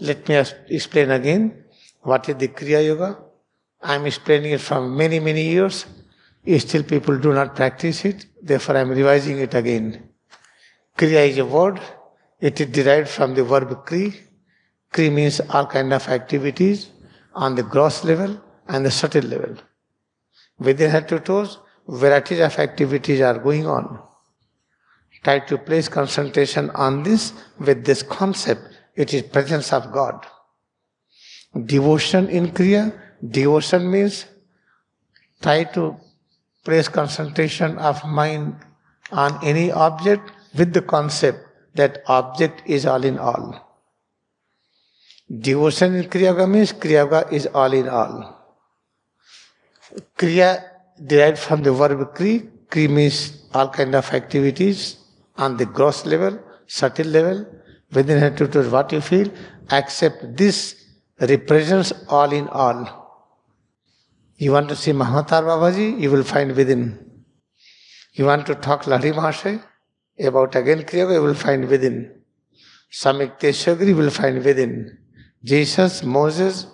Let me explain again what is the Kriya Yoga. I am explaining it from many, many years. Still, people do not practice it. Therefore, I am revising it again. Kriya is a word. It is derived from the verb Kri. Kri means all kind of activities on the gross level and the subtle level. Within head to toes, varieties of activities are going on. Try to place concentration on this with this concept it is presence of God. Devotion in Kriya, devotion means try to place concentration of mind on any object with the concept that object is all in all. Devotion in Kriya Yoga means Kriya Yoga is all in all. Kriya derived from the verb Kri. Kri means all kind of activities on the gross level, subtle level, within attitude, what you feel, accept this represents all in all. You want to see Mahatar Babaji, you will find within. You want to talk Lari Mahasaya about again Kriya, you will find within. Samikteshwari, you will find within. Jesus, Moses,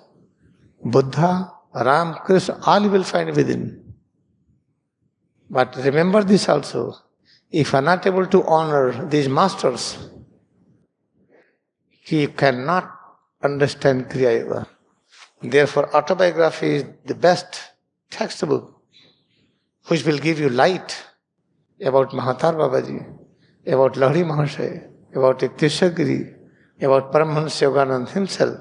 Buddha, Ram, Krishna, all you will find within. But remember this also. If you are not able to honor these masters, he cannot understand Kriya Yoga. Therefore, autobiography is the best textbook which will give you light about Mahatar Babaji, about Lahari Mahasaya, about Iktishagiri, about Paramahansa Yoganand himself,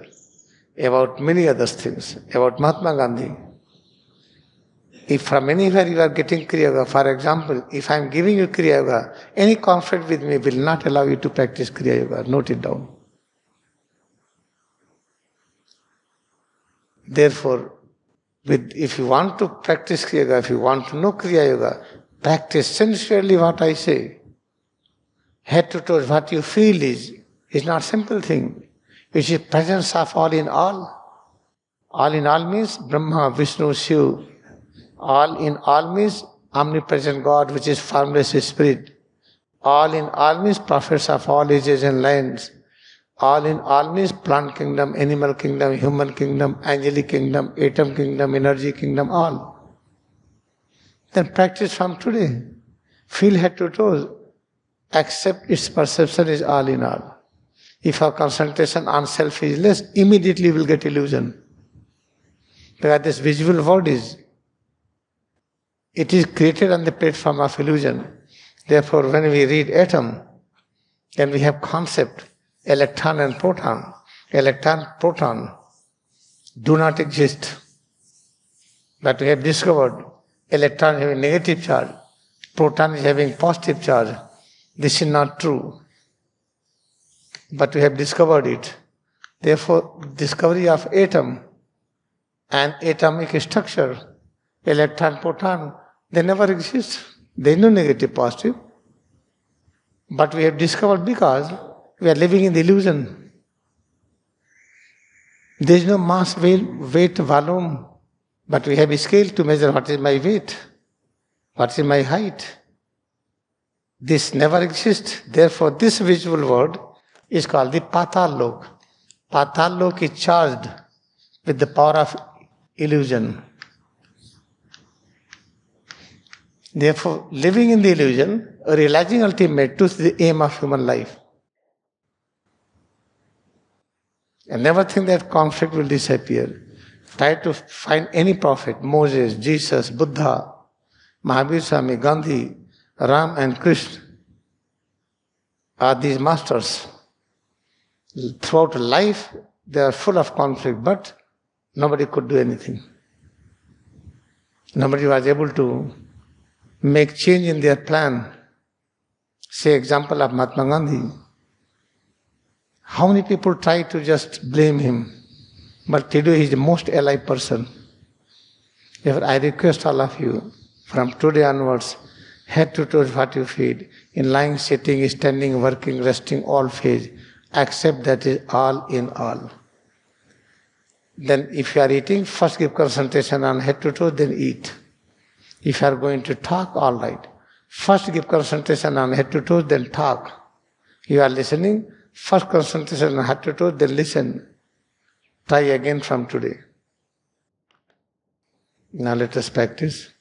about many other things, about Mahatma Gandhi. If from anywhere you are getting Kriya Yoga, for example, if I am giving you Kriya Yoga, any conflict with me will not allow you to practice Kriya Yoga. Note it down. Therefore, with, if you want to practice Kriya Yoga, if you want to know Kriya Yoga, practice sincerely what I say. Head to toes, what you feel is, is not simple thing. It is presence of all in all. All in all means Brahma, Vishnu, Shiva. All in all means omnipresent God, which is formless spirit. All in all means prophets of all ages and lands. All in all plant kingdom, animal kingdom, human kingdom, angelic kingdom, atom kingdom, energy kingdom, all. Then practice from today. Feel head to toes. Accept its perception is all in all. If our concentration on self is less, immediately we'll get illusion. Because this visual world is it is created on the platform of illusion. Therefore, when we read atom, then we have concept electron and proton. Electron, proton do not exist. But we have discovered electron having negative charge, proton is having positive charge. This is not true. But we have discovered it. Therefore, discovery of atom and atomic structure, electron, proton, they never exist. They know negative, positive. But we have discovered because we are living in the illusion. There is no mass weight volume, but we have a scale to measure what is my weight, what is my height. This never exists. Therefore, this visual world is called the Patal Patalok is charged with the power of illusion. Therefore, living in the illusion, realizing ultimate truth is the aim of human life. And never think that conflict will disappear. Try to find any prophet, Moses, Jesus, Buddha, Mahavir Swami, Gandhi, Ram and Krishna are these masters. Throughout life, they are full of conflict, but nobody could do anything. Nobody was able to make change in their plan. Say example of Mahatma Gandhi. How many people try to just blame him? But Tiddu is the most alive person. If I request all of you, from today onwards, head to toe, what you feed, in lying, sitting, standing, working, resting, all phase, accept that is all in all. Then if you are eating, first give concentration on head to toe, then eat. If you are going to talk, all right. First give concentration on head to toe, then talk. You are listening, First concentration had to do, they listen. Try again from today. Now let us practice.